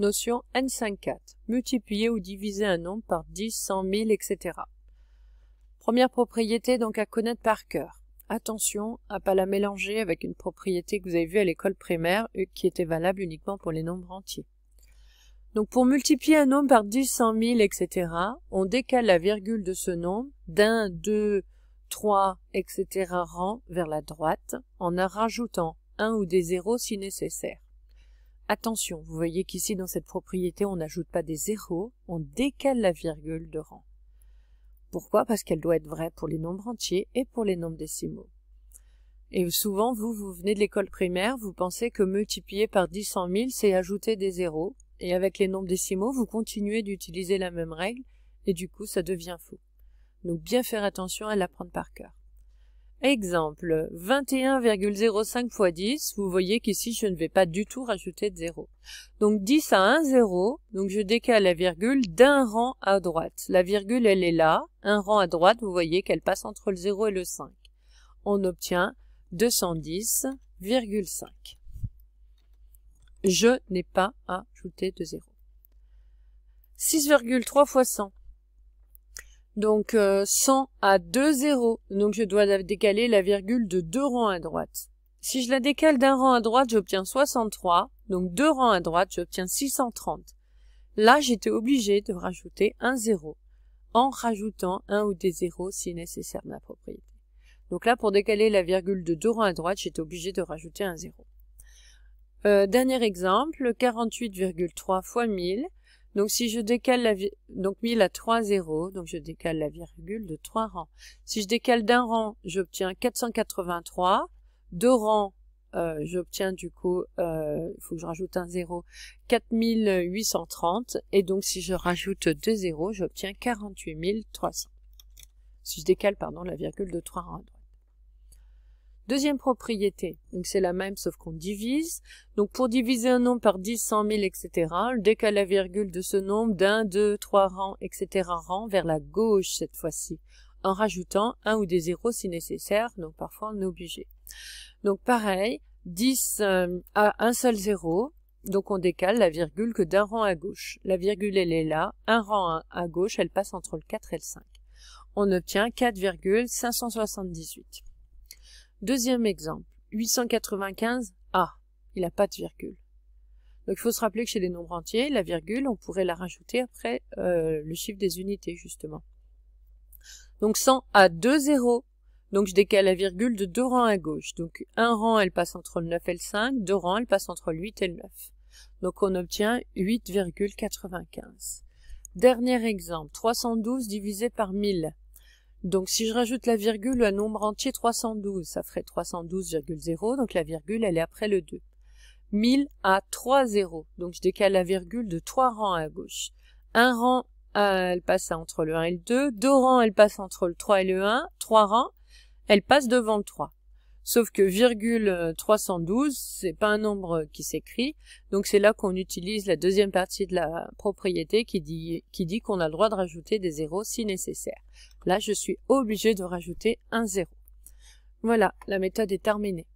Notion N54. Multiplier ou diviser un nombre par 10, 100 000, etc. Première propriété donc à connaître par cœur. Attention à ne pas la mélanger avec une propriété que vous avez vue à l'école primaire et qui était valable uniquement pour les nombres entiers. Donc pour multiplier un nombre par 10, 100 000, etc., on décale la virgule de ce nombre d'un, deux, trois, etc. rang vers la droite en en rajoutant un ou des zéros si nécessaire. Attention, vous voyez qu'ici dans cette propriété on n'ajoute pas des zéros, on décale la virgule de rang. Pourquoi Parce qu'elle doit être vraie pour les nombres entiers et pour les nombres décimaux. Et souvent, vous, vous venez de l'école primaire, vous pensez que multiplier par 10 cent mille, c'est ajouter des zéros, et avec les nombres décimaux, vous continuez d'utiliser la même règle, et du coup, ça devient faux. Donc bien faire attention à l'apprendre par cœur. Exemple, 21,05 x 10, vous voyez qu'ici je ne vais pas du tout rajouter de 0. Donc 10 à 1, 0, donc je décale la virgule d'un rang à droite. La virgule elle est là, un rang à droite, vous voyez qu'elle passe entre le 0 et le 5. On obtient 210,5. Je n'ai pas ajouté de 0. 6,3 fois 100. Donc 100 euh, à 2 zéros, donc je dois décaler la virgule de deux rangs à droite. Si je la décale d'un rang à droite, j'obtiens 63, donc deux rangs à droite, j'obtiens 630. Là, j'étais obligé de rajouter un zéro, en rajoutant un ou des zéros si nécessaire à la propriété. Donc là, pour décaler la virgule de deux rangs à droite, j'étais obligé de rajouter un zéro. Euh, dernier exemple, 48,3 fois 1000. Donc si je décale la donc 1000 à 3 donc je décale la virgule de 3 rangs. Si je décale d'un rang, j'obtiens 483. Deux rangs, euh, j'obtiens du coup, euh, il faut que je rajoute un 0, 4830. Et donc si je rajoute deux zéros, j'obtiens 48300. Si je décale, pardon, la virgule de 3 rangs Deuxième propriété, donc c'est la même sauf qu'on divise. Donc pour diviser un nombre par 10, 100 000, etc., on décale la virgule de ce nombre d'un, deux, trois rangs, etc., rangs vers la gauche cette fois-ci, en rajoutant un ou des zéros si nécessaire, donc parfois on est obligé. Donc pareil, 10 a euh, à un seul zéro, donc on décale la virgule que d'un rang à gauche. La virgule elle est là, un rang à gauche, elle passe entre le 4 et le 5. On obtient 4,578. Deuxième exemple, 895 A. Il n'a pas de virgule. Donc il faut se rappeler que chez les nombres entiers, la virgule, on pourrait la rajouter après euh, le chiffre des unités, justement. Donc 100 A, 2 0, Donc je décale la virgule de deux rangs à gauche. Donc un rang, elle passe entre le 9 et le 5, deux rangs, elle passe entre le 8 et le 9. Donc on obtient 8,95. Dernier exemple, 312 divisé par 1000. Donc si je rajoute la virgule, un nombre entier 312, ça ferait 312,0, donc la virgule elle est après le 2. 1000 à 3,0, donc je décale la virgule de 3 rangs à gauche. Un rang, euh, elle passe entre le 1 et le 2, deux rangs, elle passe entre le 3 et le 1, 3 rangs, elle passe devant le 3. Sauf que virgule 312, euh, c'est pas un nombre qui s'écrit, donc c'est là qu'on utilise la deuxième partie de la propriété qui dit qui dit qu'on a le droit de rajouter des zéros si nécessaire. Là, je suis obligé de rajouter un zéro. Voilà, la méthode est terminée.